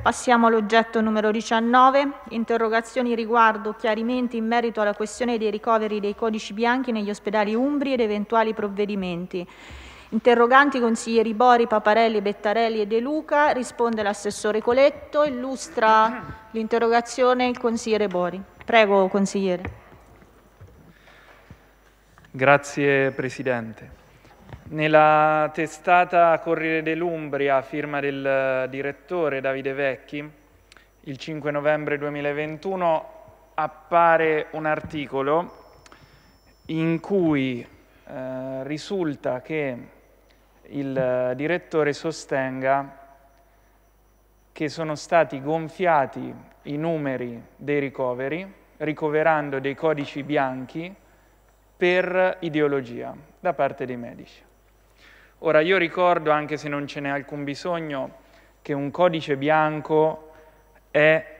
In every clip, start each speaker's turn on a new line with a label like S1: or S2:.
S1: Passiamo all'oggetto numero 19, interrogazioni riguardo chiarimenti in merito alla questione dei ricoveri dei codici bianchi negli ospedali umbri ed eventuali provvedimenti. Interroganti consiglieri Bori, Paparelli, Bettarelli e De Luca, risponde l'assessore Coletto, illustra l'interrogazione il consigliere Bori. Prego consigliere.
S2: Grazie Presidente. Nella testata Corriere dell'Umbria, firma del eh, direttore Davide Vecchi, il 5 novembre 2021 appare un articolo in cui eh, risulta che il eh, direttore sostenga che sono stati gonfiati i numeri dei ricoveri, ricoverando dei codici bianchi per ideologia da parte dei medici. Ora io ricordo, anche se non ce n'è alcun bisogno, che un codice bianco è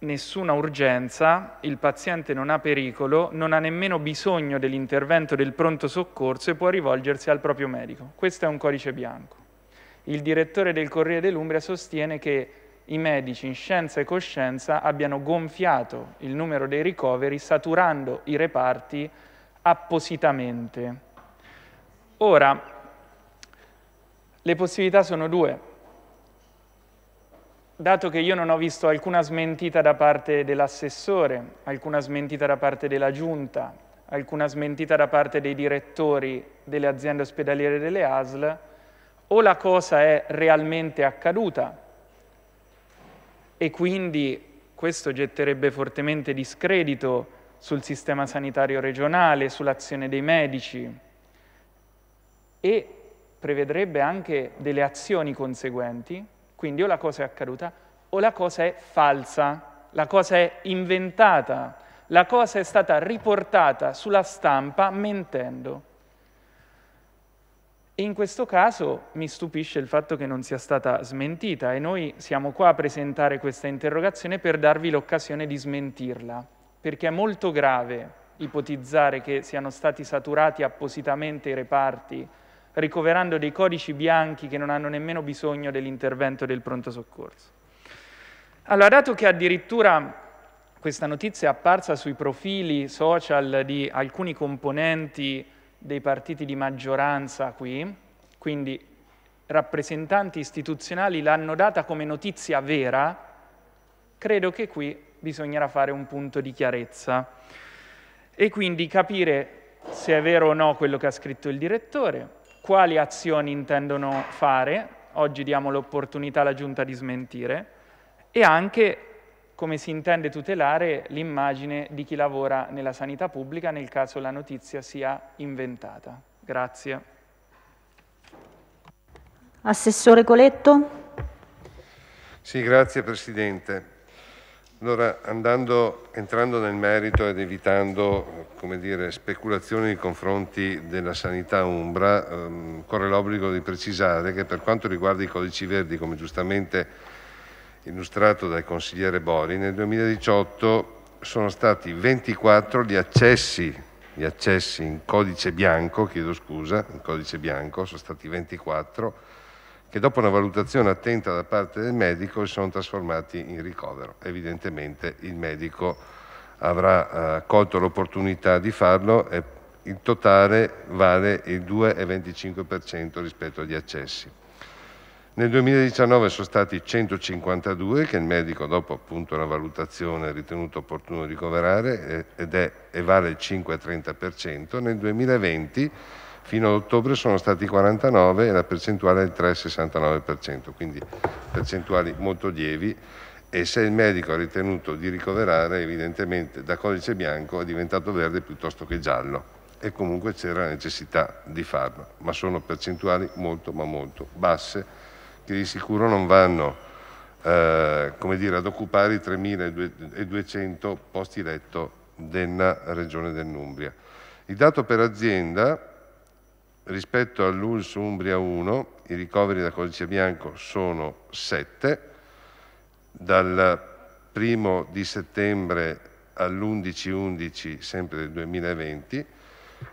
S2: nessuna urgenza, il paziente non ha pericolo, non ha nemmeno bisogno dell'intervento del pronto soccorso e può rivolgersi al proprio medico. Questo è un codice bianco. Il direttore del Corriere dell'Umbria sostiene che i medici in scienza e coscienza abbiano gonfiato il numero dei ricoveri saturando i reparti appositamente Ora, le possibilità sono due. Dato che io non ho visto alcuna smentita da parte dell'assessore, alcuna smentita da parte della giunta, alcuna smentita da parte dei direttori delle aziende ospedaliere delle ASL, o la cosa è realmente accaduta e quindi questo getterebbe fortemente discredito sul sistema sanitario regionale, sull'azione dei medici, e prevedrebbe anche delle azioni conseguenti, quindi o la cosa è accaduta o la cosa è falsa, la cosa è inventata, la cosa è stata riportata sulla stampa mentendo. E in questo caso mi stupisce il fatto che non sia stata smentita e noi siamo qua a presentare questa interrogazione per darvi l'occasione di smentirla, perché è molto grave ipotizzare che siano stati saturati appositamente i reparti ricoverando dei codici bianchi che non hanno nemmeno bisogno dell'intervento del pronto soccorso. Allora, dato che addirittura questa notizia è apparsa sui profili social di alcuni componenti dei partiti di maggioranza qui, quindi rappresentanti istituzionali l'hanno data come notizia vera, credo che qui bisognerà fare un punto di chiarezza e quindi capire se è vero o no quello che ha scritto il direttore, quali azioni intendono fare, oggi diamo l'opportunità alla Giunta di smentire, e anche come si intende tutelare l'immagine di chi lavora nella sanità pubblica nel caso la notizia sia inventata. Grazie.
S1: Assessore Coletto.
S3: Sì, grazie Presidente. Allora, andando, entrando nel merito ed evitando dire, speculazioni nei confronti della sanità umbra, ehm, corre l'obbligo di precisare che per quanto riguarda i codici verdi, come giustamente illustrato dal consigliere Bori, nel 2018 sono stati 24 gli accessi, gli accessi in codice bianco, chiedo scusa, in codice bianco sono stati 24 che dopo una valutazione attenta da parte del medico si sono trasformati in ricovero. Evidentemente il medico avrà eh, colto l'opportunità di farlo e il totale vale il 2,25% rispetto agli accessi. Nel 2019 sono stati 152 che il medico dopo appunto la valutazione ha ritenuto opportuno ricoverare eh, ed è, e vale il 5,30%. Nel 2020 fino ad ottobre sono stati 49 e la percentuale è del 3,69%, quindi percentuali molto lievi e se il medico ha ritenuto di ricoverare evidentemente da codice bianco è diventato verde piuttosto che giallo e comunque c'era la necessità di farlo, ma sono percentuali molto ma molto basse che di sicuro non vanno eh, dire, ad occupare i 3.200 posti letto della regione dell'Umbria. Il dato per azienda Rispetto all'ULS Umbria 1, i ricoveri da codice bianco sono 7, dal 1 di settembre all'11-11 sempre del 2020,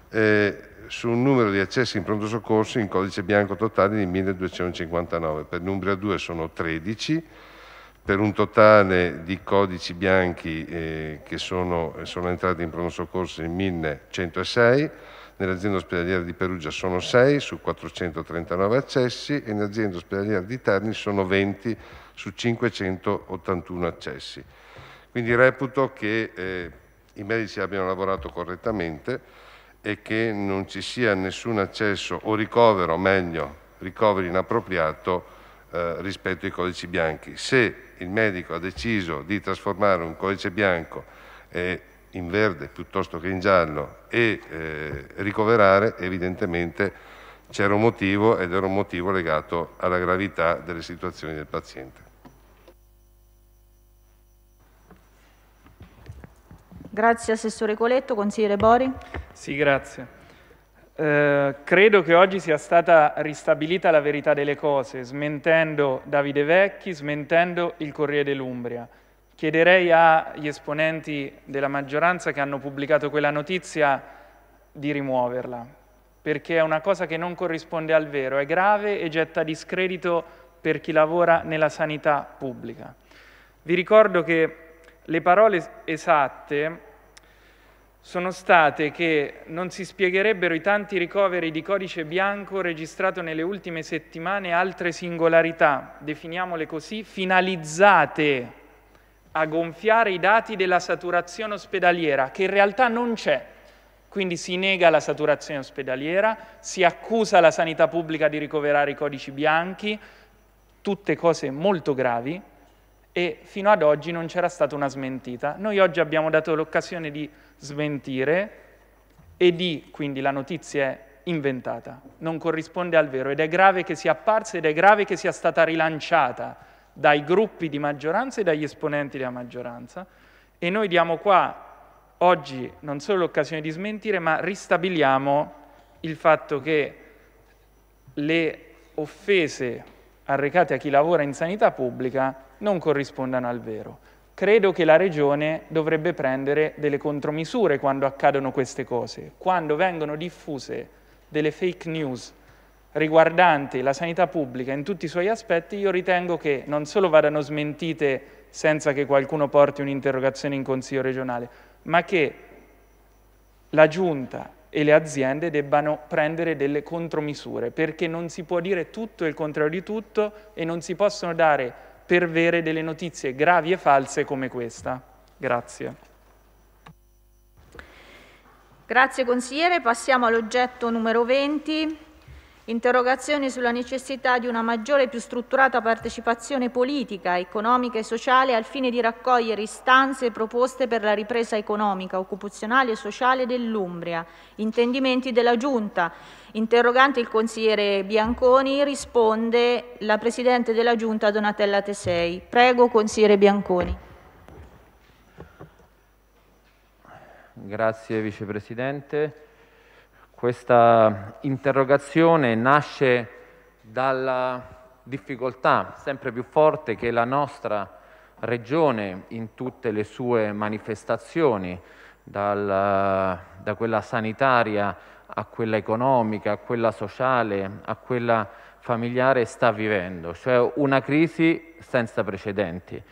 S3: eh, su un numero di accessi in pronto soccorso in codice bianco totale di 1259, per l'Umbria 2 sono 13, per un totale di codici bianchi eh, che sono, sono entrati in pronto soccorso in 1106, Nell'azienda ospedaliera di Perugia sono 6 su 439 accessi e nell'azienda ospedaliera di Terni sono 20 su 581 accessi. Quindi reputo che eh, i medici abbiano lavorato correttamente e che non ci sia nessun accesso o ricovero, meglio, ricovero inappropriato eh, rispetto ai codici bianchi. Se il medico ha deciso di trasformare un codice bianco e in verde piuttosto che in giallo e eh, ricoverare, evidentemente c'era un motivo ed era un motivo legato alla gravità delle situazioni del paziente.
S1: Grazie Assessore Coletto, Consigliere Bori.
S2: Sì, grazie. Eh, credo che oggi sia stata ristabilita la verità delle cose, smentendo Davide Vecchi, smentendo il Corriere dell'Umbria. Chiederei agli esponenti della maggioranza che hanno pubblicato quella notizia di rimuoverla, perché è una cosa che non corrisponde al vero, è grave e getta discredito per chi lavora nella sanità pubblica. Vi ricordo che le parole esatte sono state che non si spiegherebbero i tanti ricoveri di codice bianco registrato nelle ultime settimane altre singolarità, definiamole così, finalizzate a gonfiare i dati della saturazione ospedaliera, che in realtà non c'è. Quindi si nega la saturazione ospedaliera, si accusa la sanità pubblica di ricoverare i codici bianchi, tutte cose molto gravi e fino ad oggi non c'era stata una smentita. Noi oggi abbiamo dato l'occasione di smentire e di, quindi la notizia è inventata, non corrisponde al vero ed è grave che sia apparsa ed è grave che sia stata rilanciata dai gruppi di maggioranza e dagli esponenti della maggioranza e noi diamo qua oggi non solo l'occasione di smentire, ma ristabiliamo il fatto che le offese arrecate a chi lavora in sanità pubblica non corrispondano al vero. Credo che la Regione dovrebbe prendere delle contromisure quando accadono queste cose, quando vengono diffuse delle fake news riguardanti la sanità pubblica in tutti i suoi aspetti, io ritengo che non solo vadano smentite senza che qualcuno porti un'interrogazione in Consiglio regionale, ma che la Giunta e le aziende debbano prendere delle contromisure, perché non si può dire tutto e il contrario di tutto e non si possono dare per vere delle notizie gravi e false come questa. Grazie.
S1: Grazie consigliere, passiamo all'oggetto numero 20 interrogazioni sulla necessità di una maggiore e più strutturata partecipazione politica, economica e sociale al fine di raccogliere istanze e proposte per la ripresa economica, occupazionale e sociale dell'Umbria, intendimenti della Giunta. Interrogante il consigliere Bianconi risponde la Presidente della Giunta Donatella Tesei. Prego, consigliere Bianconi.
S4: Grazie Vicepresidente. Questa interrogazione nasce dalla difficoltà sempre più forte che la nostra regione in tutte le sue manifestazioni, dal, da quella sanitaria a quella economica, a quella sociale, a quella familiare, sta vivendo, cioè una crisi senza precedenti,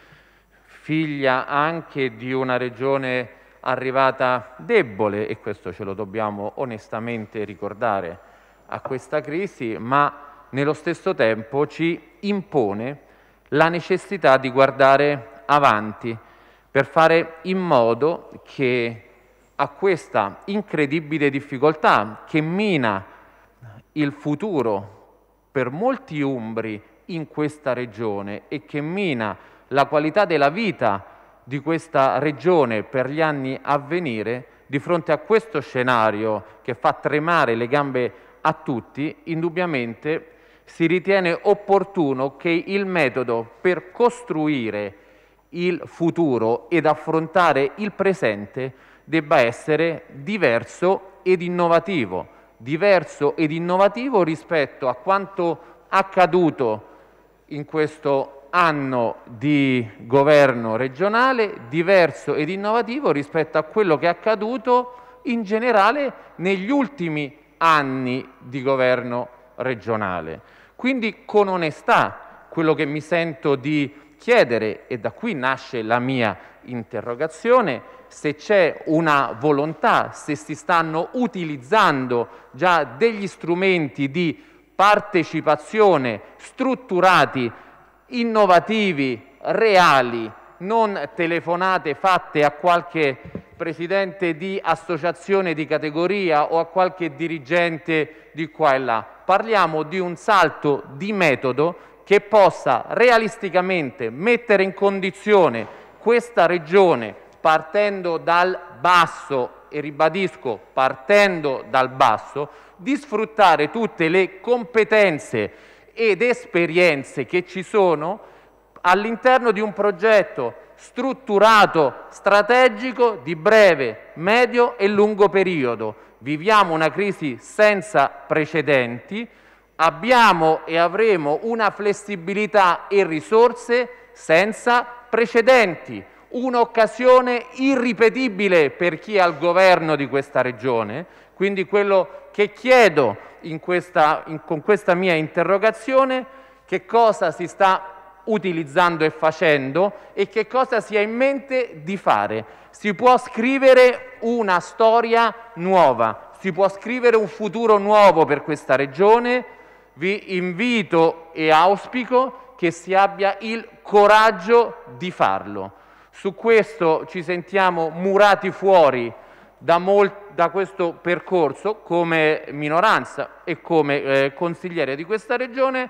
S4: figlia anche di una regione arrivata debole, e questo ce lo dobbiamo onestamente ricordare, a questa crisi, ma nello stesso tempo ci impone la necessità di guardare avanti per fare in modo che a questa incredibile difficoltà che mina il futuro per molti umbri in questa regione e che mina la qualità della vita di questa regione per gli anni a venire, di fronte a questo scenario che fa tremare le gambe a tutti, indubbiamente si ritiene opportuno che il metodo per costruire il futuro ed affrontare il presente debba essere diverso ed innovativo, diverso ed innovativo rispetto a quanto accaduto in questo anno di governo regionale diverso ed innovativo rispetto a quello che è accaduto in generale negli ultimi anni di governo regionale. Quindi con onestà quello che mi sento di chiedere, e da qui nasce la mia interrogazione, se c'è una volontà, se si stanno utilizzando già degli strumenti di partecipazione strutturati innovativi, reali, non telefonate fatte a qualche presidente di associazione di categoria o a qualche dirigente di qua e là. Parliamo di un salto di metodo che possa realisticamente mettere in condizione questa regione partendo dal basso e ribadisco partendo dal basso di sfruttare tutte le competenze ed esperienze che ci sono all'interno di un progetto strutturato, strategico di breve, medio e lungo periodo. Viviamo una crisi senza precedenti, abbiamo e avremo una flessibilità e risorse senza precedenti, un'occasione irripetibile per chi è al governo di questa regione, quindi quello che chiedo in questa, in, con questa mia interrogazione che cosa si sta utilizzando e facendo e che cosa si ha in mente di fare. Si può scrivere una storia nuova, si può scrivere un futuro nuovo per questa regione. Vi invito e auspico che si abbia il coraggio di farlo. Su questo ci sentiamo murati fuori da molti da questo percorso come minoranza e come eh, consigliere di questa regione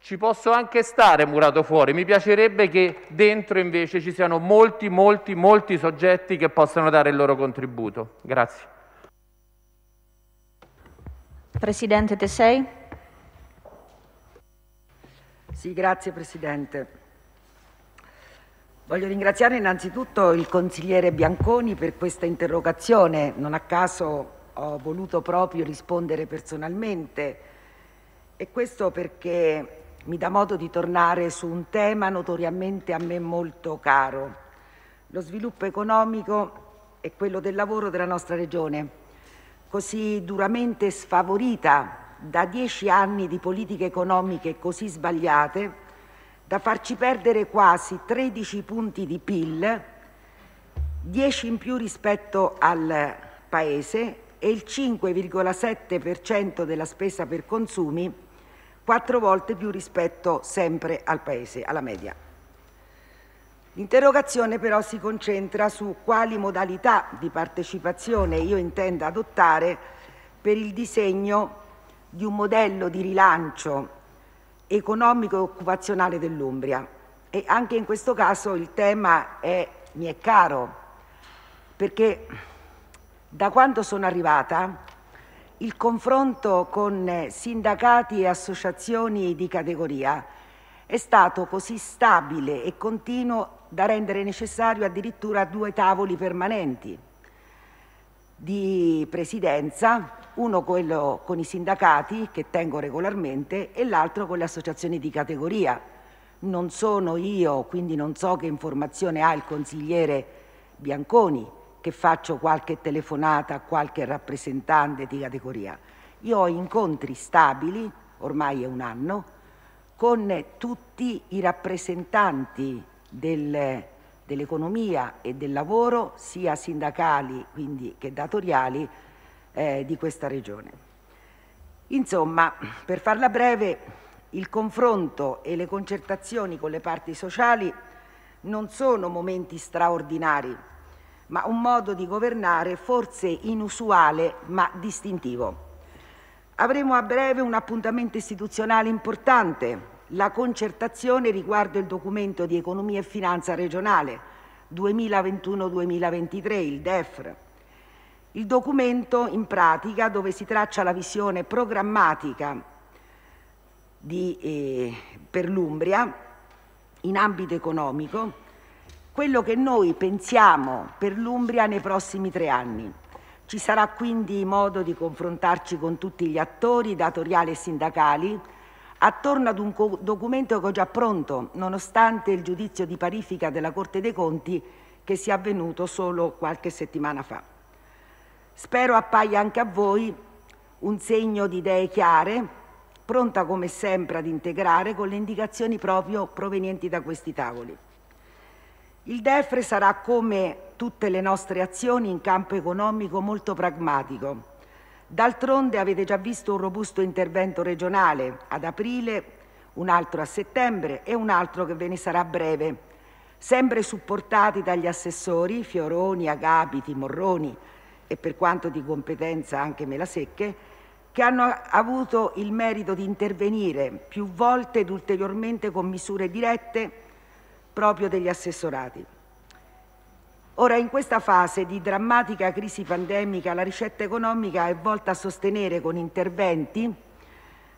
S4: ci posso anche stare murato fuori, mi piacerebbe che dentro invece ci siano molti, molti, molti soggetti che possano dare il loro contributo. Grazie.
S1: Presidente Tesei.
S5: Sì, grazie Presidente. Voglio ringraziare innanzitutto il consigliere Bianconi per questa interrogazione. Non a caso ho voluto proprio rispondere personalmente e questo perché mi dà modo di tornare su un tema notoriamente a me molto caro, lo sviluppo economico e quello del lavoro della nostra regione, così duramente sfavorita da dieci anni di politiche economiche così sbagliate da farci perdere quasi 13 punti di PIL, 10 in più rispetto al Paese e il 5,7% della spesa per consumi, quattro volte più rispetto sempre al Paese, alla media. L'interrogazione però si concentra su quali modalità di partecipazione io intendo adottare per il disegno di un modello di rilancio economico e occupazionale dell'Umbria. E anche in questo caso il tema è, mi è caro, perché da quando sono arrivata il confronto con eh, sindacati e associazioni di categoria è stato così stabile e continuo da rendere necessario addirittura due tavoli permanenti di presidenza, uno quello con i sindacati che tengo regolarmente e l'altro con le associazioni di categoria. Non sono io, quindi non so che informazione ha il consigliere Bianconi che faccio qualche telefonata a qualche rappresentante di categoria. Io ho incontri stabili, ormai è un anno, con tutti i rappresentanti del dell'economia e del lavoro, sia sindacali quindi, che datoriali, eh, di questa regione. Insomma, per farla breve, il confronto e le concertazioni con le parti sociali non sono momenti straordinari, ma un modo di governare forse inusuale ma distintivo. Avremo a breve un appuntamento istituzionale importante la concertazione riguardo il documento di economia e finanza regionale 2021-2023, il DEFR. Il documento in pratica dove si traccia la visione programmatica di, eh, per l'Umbria in ambito economico, quello che noi pensiamo per l'Umbria nei prossimi tre anni. Ci sarà quindi modo di confrontarci con tutti gli attori datoriali e sindacali attorno ad un documento che ho già pronto, nonostante il giudizio di parifica della Corte dei Conti che si è avvenuto solo qualche settimana fa. Spero appaia anche a voi un segno di idee chiare, pronta come sempre ad integrare con le indicazioni proprio provenienti da questi tavoli. Il DEFRE sarà come tutte le nostre azioni in campo economico molto pragmatico D'altronde avete già visto un robusto intervento regionale ad aprile, un altro a settembre e un altro che ve ne sarà breve, sempre supportati dagli assessori Fioroni, Agapiti, Morroni e per quanto di competenza anche Melasecche, che hanno avuto il merito di intervenire più volte ed ulteriormente con misure dirette proprio degli assessorati. Ora, in questa fase di drammatica crisi pandemica, la ricetta economica è volta a sostenere con interventi,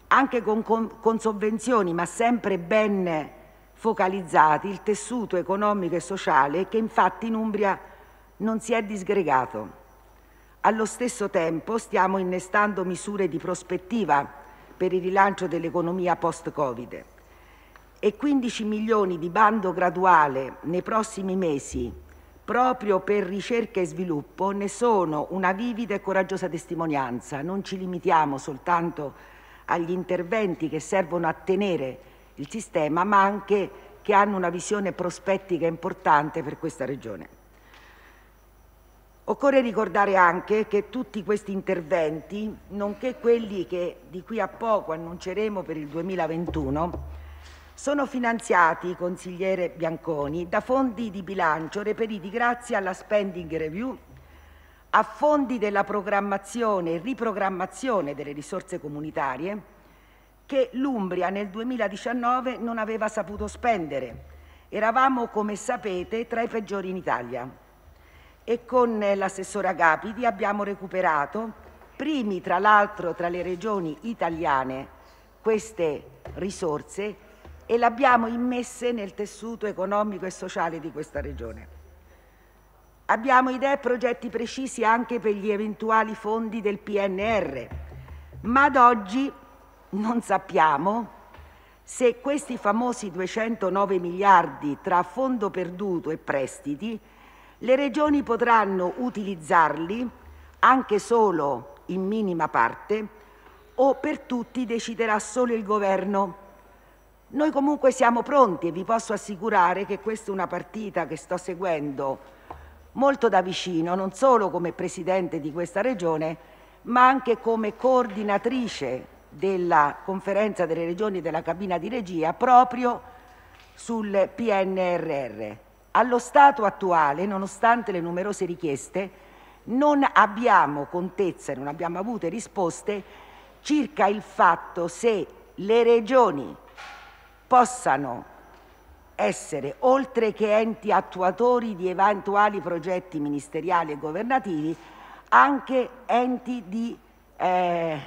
S5: anche con, con, con, sovvenzioni, ma sempre ben focalizzati, il tessuto economico e sociale che infatti in Umbria non si è disgregato. Allo stesso tempo stiamo innestando misure di prospettiva per il rilancio dell'economia post-Covid e 15 milioni di bando graduale nei prossimi mesi Proprio per ricerca e sviluppo ne sono una vivida e coraggiosa testimonianza. Non ci limitiamo soltanto agli interventi che servono a tenere il sistema, ma anche che hanno una visione prospettica importante per questa regione. Occorre ricordare anche che tutti questi interventi, nonché quelli che di qui a poco annunceremo per il 2021, sono finanziati, consigliere Bianconi, da fondi di bilancio reperiti grazie alla spending review, a fondi della programmazione e riprogrammazione delle risorse comunitarie che l'Umbria nel 2019 non aveva saputo spendere. Eravamo, come sapete, tra i peggiori in Italia e con l'assessora Capiti abbiamo recuperato, primi tra l'altro tra le regioni italiane, queste risorse e l'abbiamo immesse nel tessuto economico e sociale di questa regione. Abbiamo idee e progetti precisi anche per gli eventuali fondi del PNR, ma ad oggi non sappiamo se questi famosi 209 miliardi tra fondo perduto e prestiti, le regioni potranno utilizzarli anche solo in minima parte o per tutti deciderà solo il governo noi comunque siamo pronti e vi posso assicurare che questa è una partita che sto seguendo molto da vicino, non solo come Presidente di questa Regione, ma anche come coordinatrice della conferenza delle regioni e della cabina di regia proprio sul PNRR. Allo stato attuale, nonostante le numerose richieste, non abbiamo contezza, non abbiamo avute risposte circa il fatto se le regioni possano essere, oltre che enti attuatori di eventuali progetti ministeriali e governativi, anche enti di eh,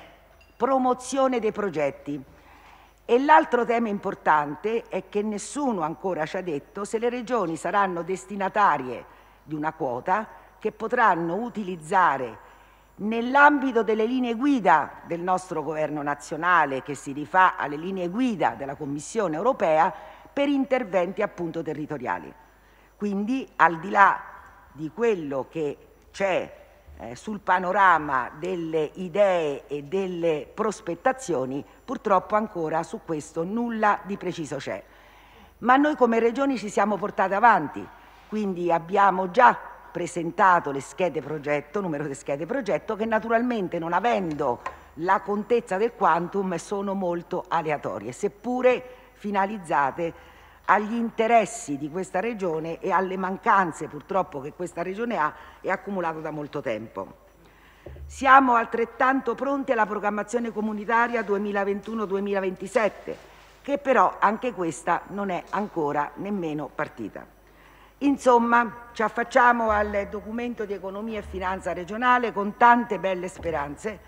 S5: promozione dei progetti. E l'altro tema importante è che nessuno ancora ci ha detto se le regioni saranno destinatarie di una quota che potranno utilizzare nell'ambito delle linee guida del nostro governo nazionale che si rifà alle linee guida della Commissione europea per interventi appunto territoriali. Quindi al di là di quello che c'è eh, sul panorama delle idee e delle prospettazioni, purtroppo ancora su questo nulla di preciso c'è. Ma noi come regioni ci siamo portati avanti, quindi abbiamo già presentato le schede progetto, numerose schede progetto, che naturalmente non avendo la contezza del quantum sono molto aleatorie, seppure finalizzate agli interessi di questa regione e alle mancanze purtroppo che questa regione ha e ha accumulato da molto tempo. Siamo altrettanto pronti alla programmazione comunitaria 2021-2027, che però anche questa non è ancora nemmeno partita. Insomma, ci affacciamo al documento di economia e finanza regionale con tante belle speranze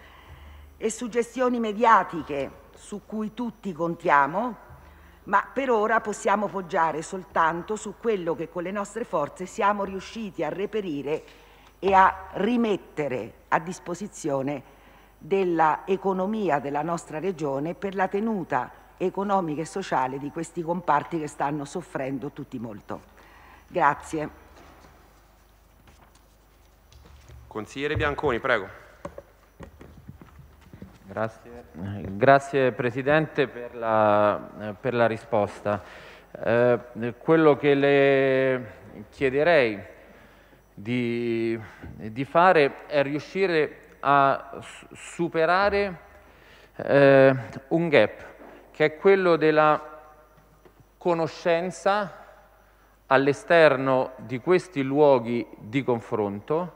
S5: e suggestioni mediatiche su cui tutti contiamo, ma per ora possiamo poggiare soltanto su quello che con le nostre forze siamo riusciti a reperire e a rimettere a disposizione dell'economia della nostra regione per la tenuta economica e sociale di questi comparti che stanno soffrendo tutti molto. Grazie.
S4: Consigliere Bianconi, prego. Grazie, Grazie Presidente per la, per la risposta. Eh, quello che le chiederei di, di fare è riuscire a superare eh, un gap, che è quello della conoscenza all'esterno di questi luoghi di confronto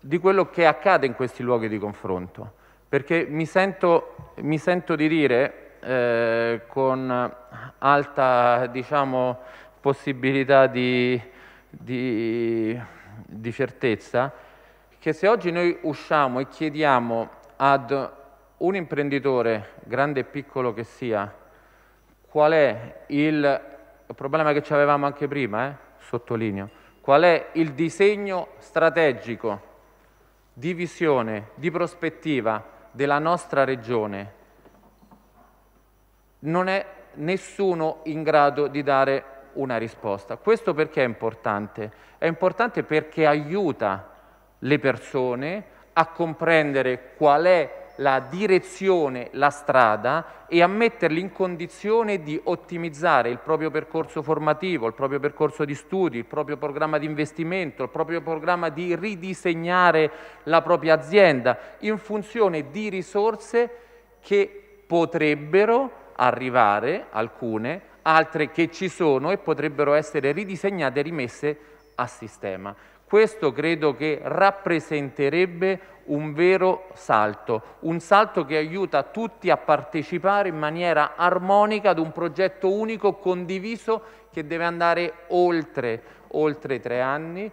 S4: di quello che accade in questi luoghi di confronto. Perché mi sento, mi sento di dire eh, con alta diciamo, possibilità di, di, di certezza che se oggi noi usciamo e chiediamo ad un imprenditore, grande e piccolo che sia, qual è il il problema che ci avevamo anche prima, eh? sottolineo, qual è il disegno strategico di visione, di prospettiva della nostra regione, non è nessuno in grado di dare una risposta. Questo perché è importante? È importante perché aiuta le persone a comprendere qual è la direzione, la strada e a metterli in condizione di ottimizzare il proprio percorso formativo, il proprio percorso di studi, il proprio programma di investimento, il proprio programma di ridisegnare la propria azienda in funzione di risorse che potrebbero arrivare, alcune, altre che ci sono e potrebbero essere ridisegnate e rimesse a sistema. Questo credo che rappresenterebbe un vero salto, un salto che aiuta tutti a partecipare in maniera armonica ad un progetto unico, condiviso, che deve andare oltre, oltre tre anni,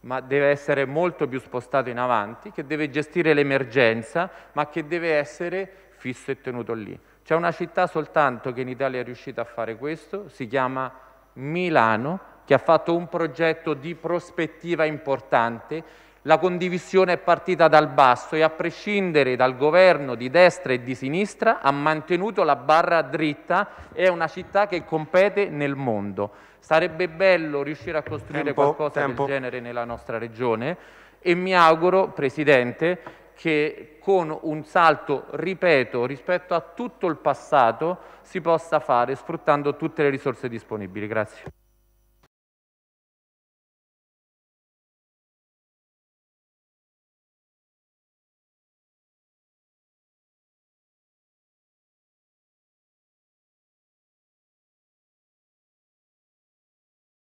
S4: ma deve essere molto più spostato in avanti, che deve gestire l'emergenza, ma che deve essere fisso e tenuto lì. C'è una città soltanto che in Italia è riuscita a fare questo, si chiama Milano, che ha fatto un progetto di prospettiva importante la condivisione è partita dal basso e a prescindere dal governo di destra e di sinistra ha mantenuto la barra dritta, è una città che compete nel mondo. Sarebbe bello riuscire a costruire tempo, qualcosa tempo. del genere nella nostra regione e mi auguro, Presidente, che con un salto, ripeto, rispetto a tutto il passato si possa fare sfruttando tutte le risorse disponibili. Grazie.